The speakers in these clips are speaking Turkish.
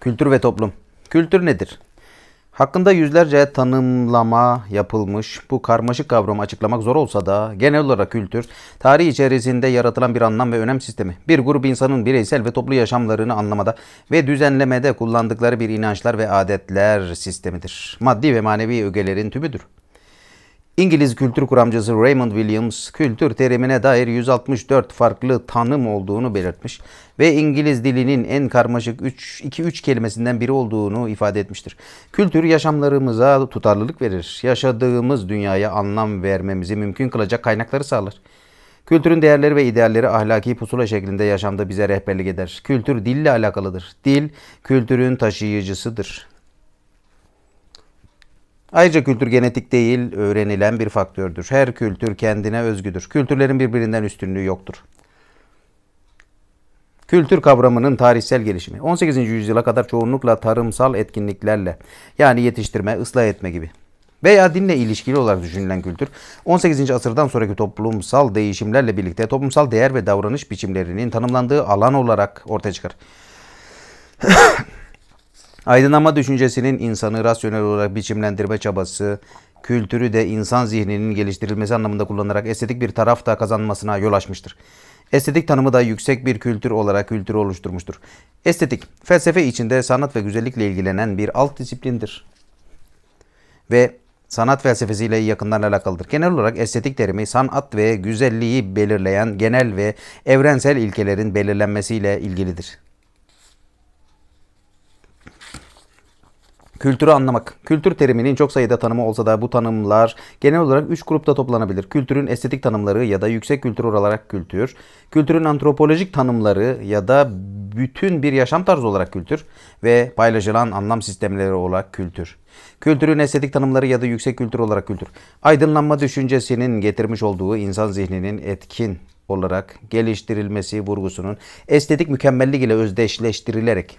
Kültür ve toplum. Kültür nedir? Hakkında yüzlerce tanımlama yapılmış bu karmaşık kavramı açıklamak zor olsa da genel olarak kültür, tarih içerisinde yaratılan bir anlam ve önem sistemi, bir grup insanın bireysel ve toplu yaşamlarını anlamada ve düzenlemede kullandıkları bir inançlar ve adetler sistemidir. Maddi ve manevi ögelerin tümüdür. İngiliz kültür kuramcısı Raymond Williams kültür terimine dair 164 farklı tanım olduğunu belirtmiş ve İngiliz dilinin en karmaşık 2-3 kelimesinden biri olduğunu ifade etmiştir. Kültür yaşamlarımıza tutarlılık verir, yaşadığımız dünyaya anlam vermemizi mümkün kılacak kaynakları sağlar. Kültürün değerleri ve idealleri ahlaki pusula şeklinde yaşamda bize rehberlik eder. Kültür dille alakalıdır. Dil kültürün taşıyıcısıdır. Ayrıca kültür genetik değil, öğrenilen bir faktördür. Her kültür kendine özgüdür. Kültürlerin birbirinden üstünlüğü yoktur. Kültür kavramının tarihsel gelişimi 18. yüzyıla kadar çoğunlukla tarımsal etkinliklerle yani yetiştirme, ıslah etme gibi veya dinle ilişkili olarak düşünülen kültür 18. asırdan sonraki toplumsal değişimlerle birlikte toplumsal değer ve davranış biçimlerinin tanımlandığı alan olarak ortaya çıkar. Aydınlanma düşüncesinin insanı rasyonel olarak biçimlendirme çabası, kültürü de insan zihninin geliştirilmesi anlamında kullanarak estetik bir taraf da kazanmasına yol açmıştır. Estetik tanımı da yüksek bir kültür olarak kültürü oluşturmuştur. Estetik, felsefe içinde sanat ve güzellikle ilgilenen bir alt disiplindir. Ve sanat felsefesiyle yakından alakalıdır. Genel olarak estetik terimi sanat ve güzelliği belirleyen genel ve evrensel ilkelerin belirlenmesiyle ilgilidir. Kültürü anlamak. Kültür teriminin çok sayıda tanımı olsa da bu tanımlar genel olarak 3 grupta toplanabilir. Kültürün estetik tanımları ya da yüksek kültür olarak kültür, kültürün antropolojik tanımları ya da bütün bir yaşam tarzı olarak kültür ve paylaşılan anlam sistemleri olarak kültür. Kültürün estetik tanımları ya da yüksek kültür olarak kültür. Aydınlanma düşüncesinin getirmiş olduğu insan zihninin etkin olarak geliştirilmesi vurgusunun estetik mükemmellik ile özdeşleştirilerek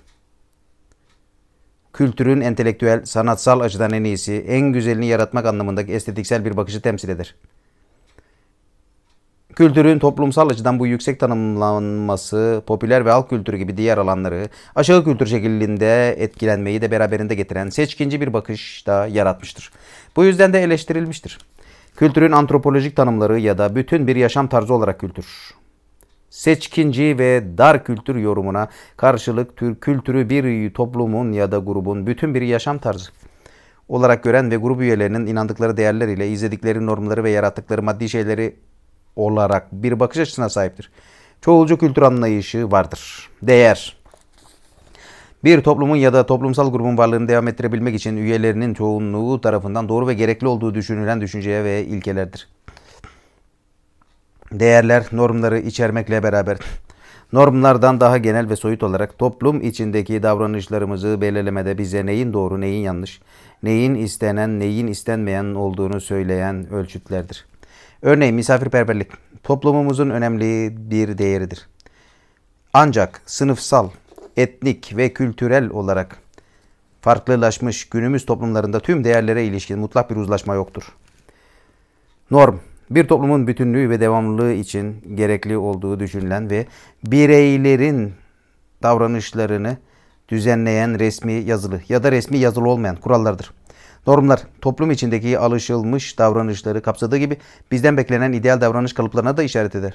kültürün entelektüel, sanatsal açıdan en iyisi, en güzelini yaratmak anlamındaki estetiksel bir bakışı temsil eder. Kültürün toplumsal açıdan bu yüksek tanımlanması, popüler ve halk kültürü gibi diğer alanları aşağı kültür şeklinde etkilenmeyi de beraberinde getiren seçkinci bir bakış da yaratmıştır. Bu yüzden de eleştirilmiştir. Kültürün antropolojik tanımları ya da bütün bir yaşam tarzı olarak kültür seçkinci ve dar kültür yorumuna karşılık tür kültürü bir toplumun ya da grubun bütün bir yaşam tarzı olarak gören ve grup üyelerinin inandıkları değerler ile izledikleri normları ve yarattıkları maddi şeyleri olarak bir bakış açısına sahiptir. Çoğulcu kültür anlayışı vardır. Değer bir toplumun ya da toplumsal grubun varlığını devam ettirebilmek için üyelerinin çoğunluğu tarafından doğru ve gerekli olduğu düşünülen düşünceye ve ilkelerdir değerler, normları içermekle beraber normlardan daha genel ve soyut olarak toplum içindeki davranışlarımızı belirlemede bize neyin doğru, neyin yanlış, neyin istenen, neyin istenmeyen olduğunu söyleyen ölçütlerdir. Örneğin misafirperverlik toplumumuzun önemli bir değeridir. Ancak sınıfsal, etnik ve kültürel olarak farklılaşmış günümüz toplumlarında tüm değerlere ilişkin mutlak bir uzlaşma yoktur. Norm, bir toplumun bütünlüğü ve devamlılığı için gerekli olduğu düşünülen ve bireylerin davranışlarını düzenleyen resmi yazılı ya da resmi yazılı olmayan kurallardır. Normlar toplum içindeki alışılmış davranışları kapsadığı gibi bizden beklenen ideal davranış kalıplarına da işaret eder.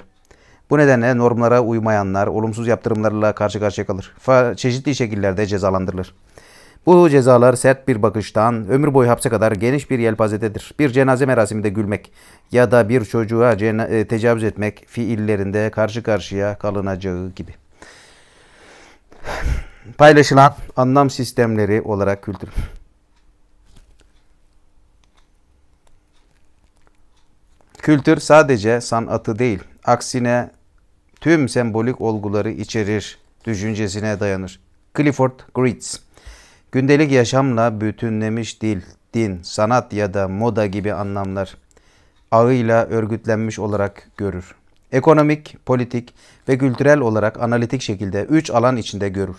Bu nedenle normlara uymayanlar olumsuz yaptırımlarla karşı karşıya kalır. çeşitli şekillerde cezalandırılır. Bu cezalar sert bir bakıştan ömür boyu hapse kadar geniş bir yelpazededir. Bir cenaze merasiminde gülmek ya da bir çocuğa e, tecavüz etmek fiillerinde karşı karşıya kalınacağı gibi. Paylaşılan anlam sistemleri olarak kültür. Kültür sadece sanatı değil, aksine tüm sembolik olguları içerir, düşüncesine dayanır. Clifford Geertz Gündelik yaşamla bütünlemiş dil, din, sanat ya da moda gibi anlamlar ağıyla örgütlenmiş olarak görür. Ekonomik, politik ve kültürel olarak analitik şekilde üç alan içinde görür.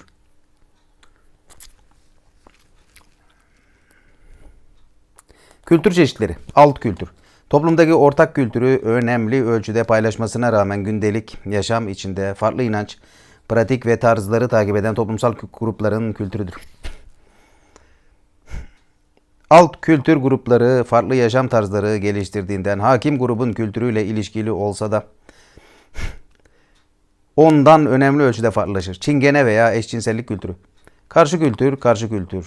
Kültür çeşitleri, alt kültür. Toplumdaki ortak kültürü önemli ölçüde paylaşmasına rağmen gündelik yaşam içinde farklı inanç, pratik ve tarzları takip eden toplumsal grupların kültürüdür alt kültür grupları farklı yaşam tarzları geliştirdiğinden hakim grubun kültürüyle ilişkili olsa da ondan önemli ölçüde farklılaşır. Çingene veya eşcinsellik kültürü. Karşı kültür, karşı kültür.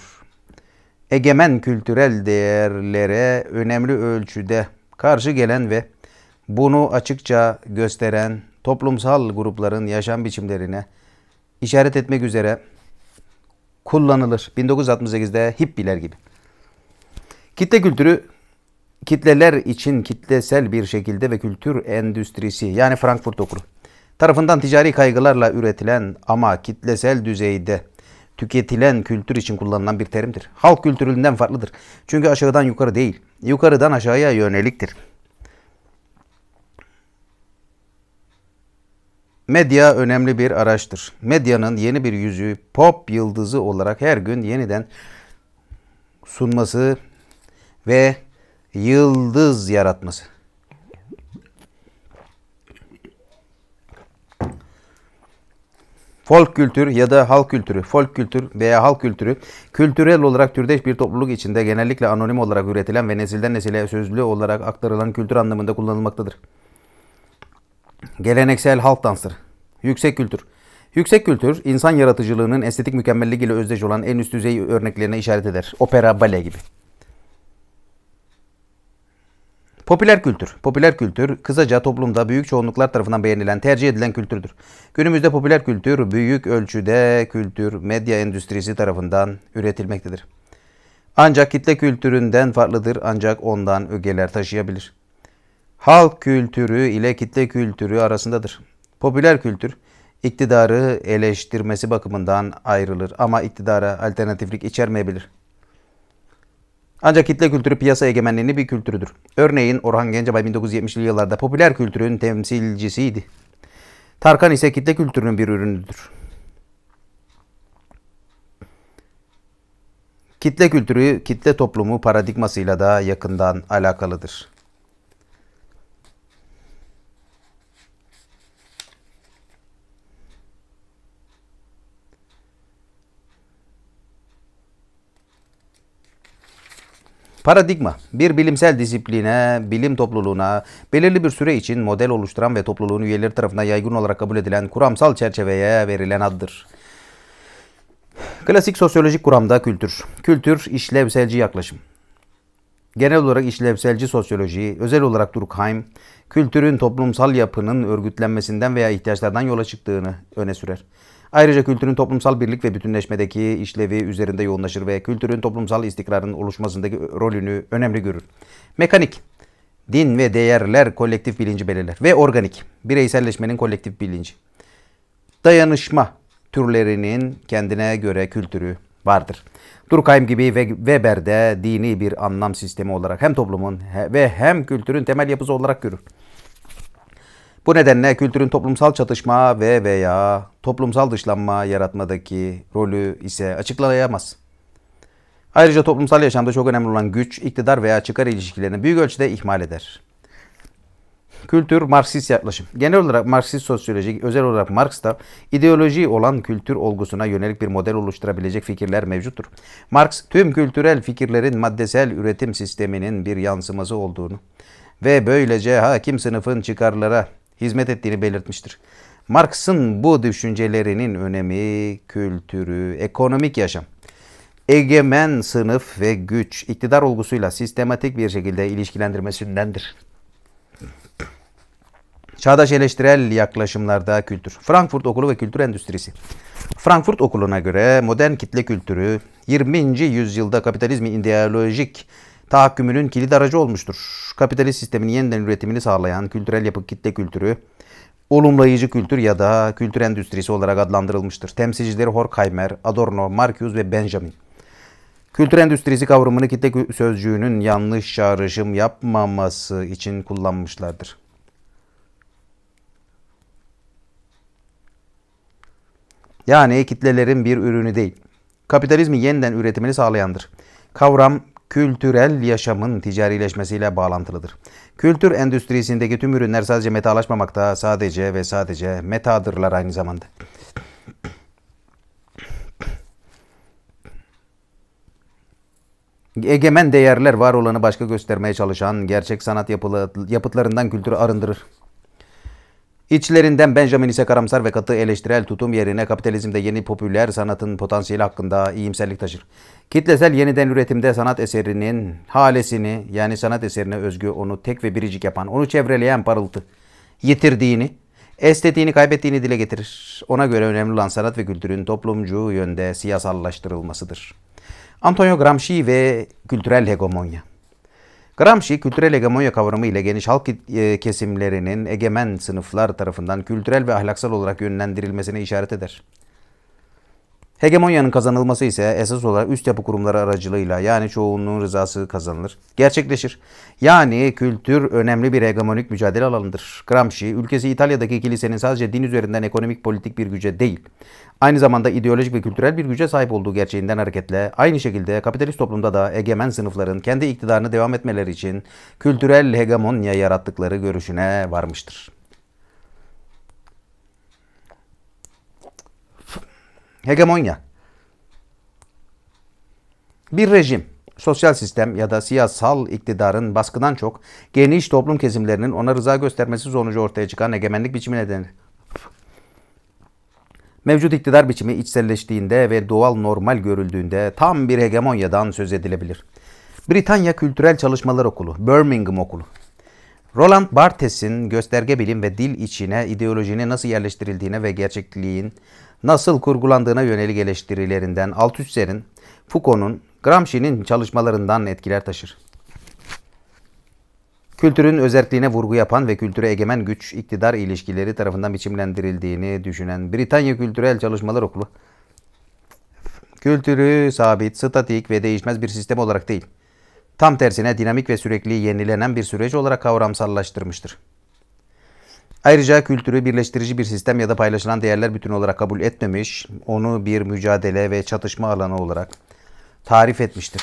Egemen kültürel değerlere önemli ölçüde karşı gelen ve bunu açıkça gösteren toplumsal grupların yaşam biçimlerine işaret etmek üzere kullanılır. 1968'de hippiler gibi. Kitle kültürü kitleler için kitlesel bir şekilde ve kültür endüstrisi yani Frankfurt okuru tarafından ticari kaygılarla üretilen ama kitlesel düzeyde tüketilen kültür için kullanılan bir terimdir. Halk kültüründen farklıdır. Çünkü aşağıdan yukarı değil, yukarıdan aşağıya yöneliktir. Medya önemli bir araçtır. Medyanın yeni bir yüzü pop yıldızı olarak her gün yeniden sunması ve yıldız yaratması. Folk kültür ya da halk kültürü, folk kültür veya halk kültürü, kültürel olarak türdeş bir topluluk içinde genellikle anonim olarak üretilen ve nesilden nesile sözlü olarak aktarılan kültür anlamında kullanılmaktadır. Geleneksel halk dansları, yüksek kültür. Yüksek kültür, insan yaratıcılığının estetik mükemmellik ile özdeş olan en üst düzey örneklerine işaret eder. Opera, bale gibi. Popüler kültür. Popüler kültür kısaca toplumda büyük çoğunluklar tarafından beğenilen, tercih edilen kültürdür. Günümüzde popüler kültür büyük ölçüde kültür medya endüstrisi tarafından üretilmektedir. Ancak kitle kültüründen farklıdır ancak ondan ögeler taşıyabilir. Halk kültürü ile kitle kültürü arasındadır. Popüler kültür iktidarı eleştirmesi bakımından ayrılır ama iktidara alternatiflik içermeyebilir. Ancak kitle kültürü piyasa egemenliğinin bir kültürüdür. Örneğin Orhan Gencebay 1970'li yıllarda popüler kültürün temsilcisiydi. Tarkan ise kitle kültürünün bir ürünüdür. Kitle kültürü, kitle toplumu paradigmasıyla da yakından alakalıdır. Paradigma, bir bilimsel disipline, bilim topluluğuna, belirli bir süre için model oluşturan ve topluluğun üyeleri tarafından yaygın olarak kabul edilen kuramsal çerçeveye verilen addır. Klasik sosyolojik kuramda kültür. Kültür, işlevselci yaklaşım. Genel olarak işlevselci sosyoloji, özel olarak Durkheim, kültürün toplumsal yapının örgütlenmesinden veya ihtiyaçlardan yola çıktığını öne sürer. Ayrıca kültürün toplumsal birlik ve bütünleşmedeki işlevi üzerinde yoğunlaşır ve kültürün toplumsal istikrarın oluşmasındaki rolünü önemli görür. Mekanik, din ve değerler kolektif bilinci belirler ve organik, bireyselleşmenin kolektif bilinci. Dayanışma türlerinin kendine göre kültürü vardır. Durkheim gibi ve Weber'de dini bir anlam sistemi olarak hem toplumun ve hem kültürün temel yapısı olarak görür. Bu nedenle kültürün toplumsal çatışma ve veya toplumsal dışlanma yaratmadaki rolü ise açıklayamaz. Ayrıca toplumsal yaşamda çok önemli olan güç, iktidar veya çıkar ilişkilerini büyük ölçüde ihmal eder. Kültür Marksist yaklaşım. Genel olarak Marksist sosyoloji, özel olarak Marx da ideoloji olan kültür olgusuna yönelik bir model oluşturabilecek fikirler mevcuttur. Marx tüm kültürel fikirlerin maddesel üretim sisteminin bir yansıması olduğunu ve böylece hakim sınıfın çıkarlara hizmet ettiğini belirtmiştir. Marx'ın bu düşüncelerinin önemi, kültürü, ekonomik yaşam, egemen sınıf ve güç iktidar olgusuyla sistematik bir şekilde ilişkilendirmesindendir. Çağdaş eleştirel yaklaşımlarda kültür. Frankfurt Okulu ve Kültür Endüstrisi. Frankfurt Okulu'na göre modern kitle kültürü 20. yüzyılda kapitalizmi ideolojik tahakkümünün kilit aracı olmuştur. Kapitalist sistemin yeniden üretimini sağlayan kültürel yapı kitle kültürü, olumlayıcı kültür ya da kültür endüstrisi olarak adlandırılmıştır. Temsilcileri Horkheimer, Adorno, Marcuse ve Benjamin. Kültür endüstrisi kavramını kitle sözcüğünün yanlış çağrışım yapmaması için kullanmışlardır. Yani kitlelerin bir ürünü değil. Kapitalizmi yeniden üretimini sağlayandır. Kavram kültürel yaşamın ticarileşmesiyle bağlantılıdır. Kültür endüstrisindeki tüm ürünler sadece metalaşmamakta, sadece ve sadece metadırlar aynı zamanda. Egemen değerler var olanı başka göstermeye çalışan gerçek sanat yapılı, yapıtlarından kültürü arındırır. İçlerinden Benjamin ise karamsar ve katı eleştirel tutum yerine kapitalizmde yeni popüler sanatın potansiyeli hakkında iyimserlik taşır. Kitlesel yeniden üretimde sanat eserinin halesini yani sanat eserine özgü onu tek ve biricik yapan, onu çevreleyen parıltı yitirdiğini, estetiğini kaybettiğini dile getirir. Ona göre önemli olan sanat ve kültürün toplumcu yönde siyasallaştırılmasıdır. Antonio Gramsci ve kültürel hegemonya. Gramsci kültürel hegemonya kavramı ile geniş halk e, kesimlerinin egemen sınıflar tarafından kültürel ve ahlaksal olarak yönlendirilmesine işaret eder. Hegemonyanın kazanılması ise esas olarak üst yapı kurumları aracılığıyla yani çoğunluğun rızası kazanılır, gerçekleşir. Yani kültür önemli bir hegemonik mücadele alanıdır. Gramsci, ülkesi İtalya'daki kilisenin sadece din üzerinden ekonomik politik bir güce değil, aynı zamanda ideolojik ve kültürel bir güce sahip olduğu gerçeğinden hareketle aynı şekilde kapitalist toplumda da egemen sınıfların kendi iktidarını devam etmeleri için kültürel hegemonya yarattıkları görüşüne varmıştır. Hegemonya. Bir rejim, sosyal sistem ya da siyasal iktidarın baskından çok geniş toplum kesimlerinin ona rıza göstermesi sonucu ortaya çıkan egemenlik biçimi nedeni. Mevcut iktidar biçimi içselleştiğinde ve doğal normal görüldüğünde tam bir hegemonyadan söz edilebilir. Britanya Kültürel Çalışmalar Okulu, Birmingham Okulu Roland Barthes'in gösterge bilim ve dil içine ideolojinin nasıl yerleştirildiğine ve gerçekliğin nasıl kurgulandığına yönelik eleştirilerinden Althusser'in, Foucault'un, Gramsci'nin çalışmalarından etkiler taşır. Kültürün özelliğine vurgu yapan ve kültüre egemen güç iktidar ilişkileri tarafından biçimlendirildiğini düşünen Britanya Kültürel Çalışmalar Okulu, kültürü sabit, statik ve değişmez bir sistem olarak değil, Tam tersine dinamik ve sürekli yenilenen bir süreç olarak kavramsallaştırmıştır. Ayrıca kültürü birleştirici bir sistem ya da paylaşılan değerler bütün olarak kabul etmemiş, onu bir mücadele ve çatışma alanı olarak tarif etmiştir.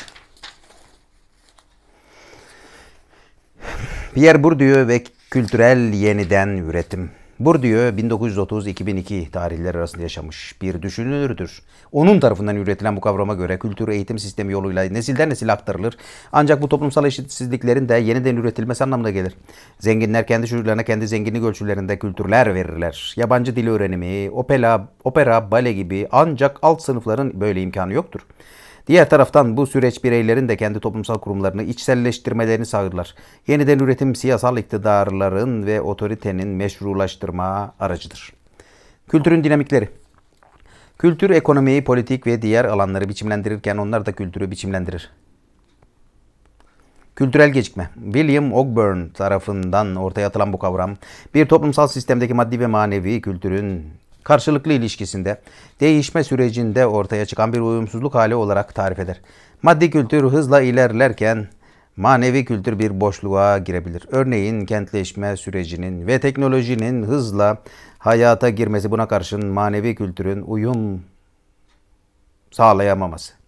Pierre Bourdieu ve kültürel yeniden üretim Bourdieu 1930-2002 tarihleri arasında yaşamış bir düşünürdür. Onun tarafından üretilen bu kavrama göre kültür eğitim sistemi yoluyla nesilden nesile aktarılır. Ancak bu toplumsal eşitsizliklerin de yeniden üretilmesi anlamına gelir. Zenginler kendi çocuklarına kendi zenginlik ölçülerinde kültürler verirler. Yabancı dil öğrenimi, opera, opera, bale gibi ancak alt sınıfların böyle imkanı yoktur. Diğer taraftan bu süreç bireylerin de kendi toplumsal kurumlarını içselleştirmelerini sağlar. Yeniden üretim siyasal iktidarların ve otoritenin meşrulaştırma aracıdır. Kültürün dinamikleri Kültür ekonomiyi, politik ve diğer alanları biçimlendirirken onlar da kültürü biçimlendirir. Kültürel gecikme. William Ogburn tarafından ortaya atılan bu kavram, bir toplumsal sistemdeki maddi ve manevi kültürün karşılıklı ilişkisinde değişme sürecinde ortaya çıkan bir uyumsuzluk hali olarak tarif eder. Maddi kültür hızla ilerlerken manevi kültür bir boşluğa girebilir. Örneğin kentleşme sürecinin ve teknolojinin hızla hayata girmesi buna karşın manevi kültürün uyum sağlayamaması.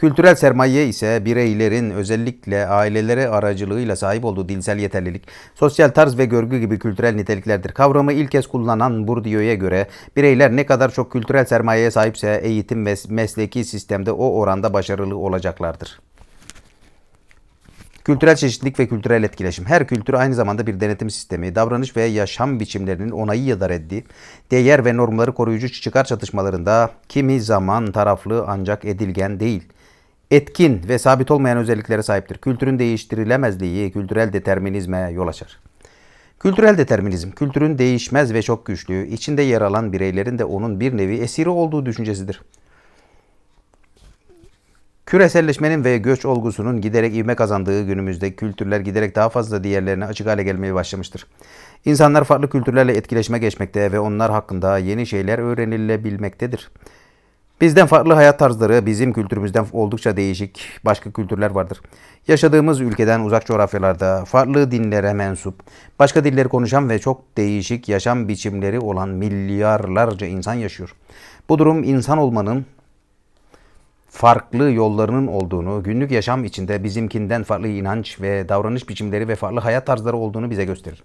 Kültürel sermaye ise bireylerin özellikle ailelere aracılığıyla sahip olduğu dinsel yeterlilik, sosyal tarz ve görgü gibi kültürel niteliklerdir. Kavramı ilk kez kullanan Bourdieu'ya göre bireyler ne kadar çok kültürel sermayeye sahipse eğitim ve mesleki sistemde o oranda başarılı olacaklardır. Kültürel çeşitlilik ve kültürel etkileşim. Her kültür aynı zamanda bir denetim sistemi, davranış ve yaşam biçimlerinin onayı ya da reddi, değer ve normları koruyucu çıkar çatışmalarında kimi zaman taraflı ancak edilgen değil.'' etkin ve sabit olmayan özelliklere sahiptir. Kültürün değiştirilemezliği kültürel determinizme yol açar. Kültürel determinizm, kültürün değişmez ve çok güçlü, içinde yer alan bireylerin de onun bir nevi esiri olduğu düşüncesidir. Küreselleşmenin ve göç olgusunun giderek ivme kazandığı günümüzde kültürler giderek daha fazla diğerlerine açık hale gelmeye başlamıştır. İnsanlar farklı kültürlerle etkileşime geçmekte ve onlar hakkında yeni şeyler öğrenilebilmektedir. Bizden farklı hayat tarzları bizim kültürümüzden oldukça değişik başka kültürler vardır. Yaşadığımız ülkeden uzak coğrafyalarda farklı dinlere mensup, başka dilleri konuşan ve çok değişik yaşam biçimleri olan milyarlarca insan yaşıyor. Bu durum insan olmanın farklı yollarının olduğunu, günlük yaşam içinde bizimkinden farklı inanç ve davranış biçimleri ve farklı hayat tarzları olduğunu bize gösterir.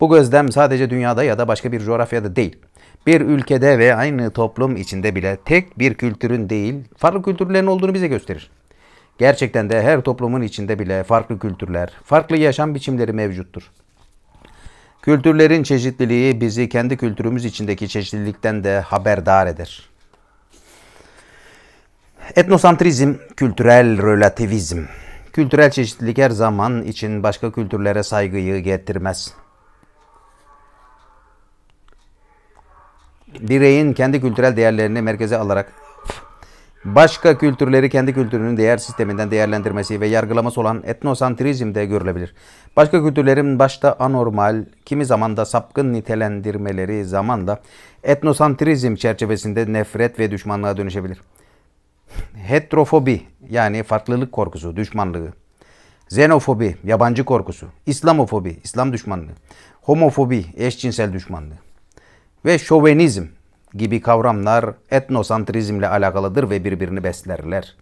Bu gözlem sadece dünyada ya da başka bir coğrafyada değil. Bir ülkede ve aynı toplum içinde bile tek bir kültürün değil, farklı kültürlerin olduğunu bize gösterir. Gerçekten de her toplumun içinde bile farklı kültürler, farklı yaşam biçimleri mevcuttur. Kültürlerin çeşitliliği bizi kendi kültürümüz içindeki çeşitlilikten de haberdar eder. Etnosantrizm, kültürel relativizm. Kültürel çeşitlilik her zaman için başka kültürlere saygıyı getirmez. Bireyin kendi kültürel değerlerini merkeze alarak başka kültürleri kendi kültürünün değer sisteminden değerlendirmesi ve yargılaması olan etnosantrizm de görülebilir. Başka kültürlerin başta anormal, kimi zaman da sapkın nitelendirmeleri zamanla etnosantrizm çerçevesinde nefret ve düşmanlığa dönüşebilir heterofobi yani farklılık korkusu, düşmanlığı, xenofobi, yabancı korkusu, İslamofobi, İslam düşmanlığı, homofobi, eşcinsel düşmanlığı ve şovenizm gibi kavramlar etnosantrizmle alakalıdır ve birbirini beslerler.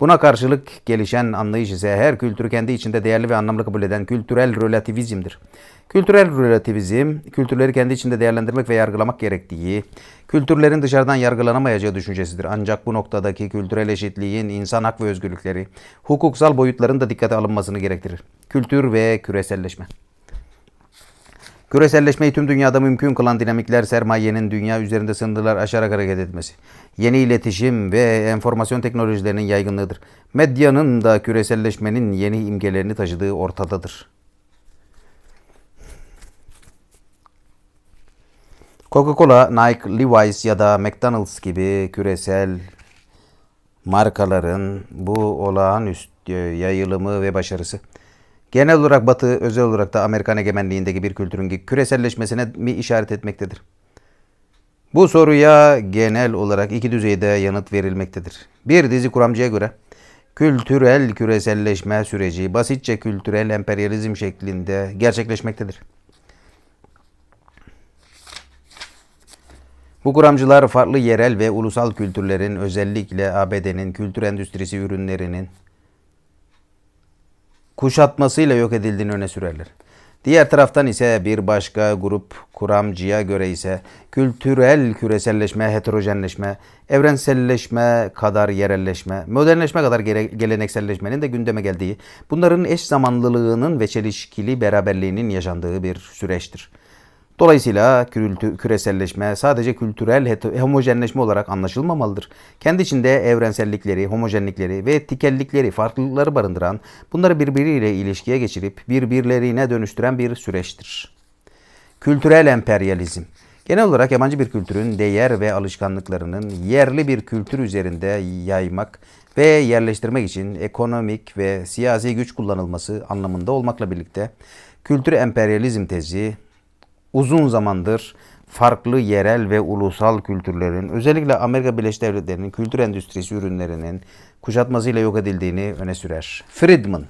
Buna karşılık gelişen anlayış ise her kültürü kendi içinde değerli ve anlamlı kabul eden kültürel relativizmdir. Kültürel relativizm, kültürleri kendi içinde değerlendirmek ve yargılamak gerektiği, kültürlerin dışarıdan yargılanamayacağı düşüncesidir. Ancak bu noktadaki kültürel eşitliğin insan hak ve özgürlükleri, hukuksal boyutların da dikkate alınmasını gerektirir. Kültür ve küreselleşme. Küreselleşmeyi tüm dünyada mümkün kılan dinamikler sermayenin dünya üzerinde sınırlar aşarak hareket etmesi. Yeni iletişim ve enformasyon teknolojilerinin yaygınlığıdır. Medyanın da küreselleşmenin yeni imgelerini taşıdığı ortadadır. Coca-Cola, Nike, Levi's ya da McDonald's gibi küresel markaların bu olağanüstü yayılımı ve başarısı genel olarak Batı, özel olarak da Amerikan egemenliğindeki bir kültürün küreselleşmesine mi işaret etmektedir? Bu soruya genel olarak iki düzeyde yanıt verilmektedir. Bir dizi kuramcıya göre kültürel küreselleşme süreci basitçe kültürel emperyalizm şeklinde gerçekleşmektedir. Bu kuramcılar farklı yerel ve ulusal kültürlerin özellikle ABD'nin kültür endüstrisi ürünlerinin kuşatmasıyla yok edildiğini öne sürerler. Diğer taraftan ise bir başka grup kuramcıya göre ise kültürel küreselleşme, heterojenleşme, evrenselleşme kadar yerelleşme, modernleşme kadar gelenekselleşmenin de gündeme geldiği, bunların eş zamanlılığının ve çelişkili beraberliğinin yaşandığı bir süreçtir. Dolayısıyla küreselleşme sadece kültürel homojenleşme olarak anlaşılmamalıdır. Kendi içinde evrensellikleri, homojenlikleri ve tikellikleri, farklılıkları barındıran, bunları birbiriyle ilişkiye geçirip birbirlerine dönüştüren bir süreçtir. Kültürel emperyalizm Genel olarak yabancı bir kültürün değer ve alışkanlıklarının yerli bir kültür üzerinde yaymak ve yerleştirmek için ekonomik ve siyasi güç kullanılması anlamında olmakla birlikte kültür emperyalizm tezi uzun zamandır farklı yerel ve ulusal kültürlerin özellikle Amerika Birleşik Devletleri'nin kültür endüstrisi ürünlerinin kuşatmasıyla yok edildiğini öne sürer. Friedman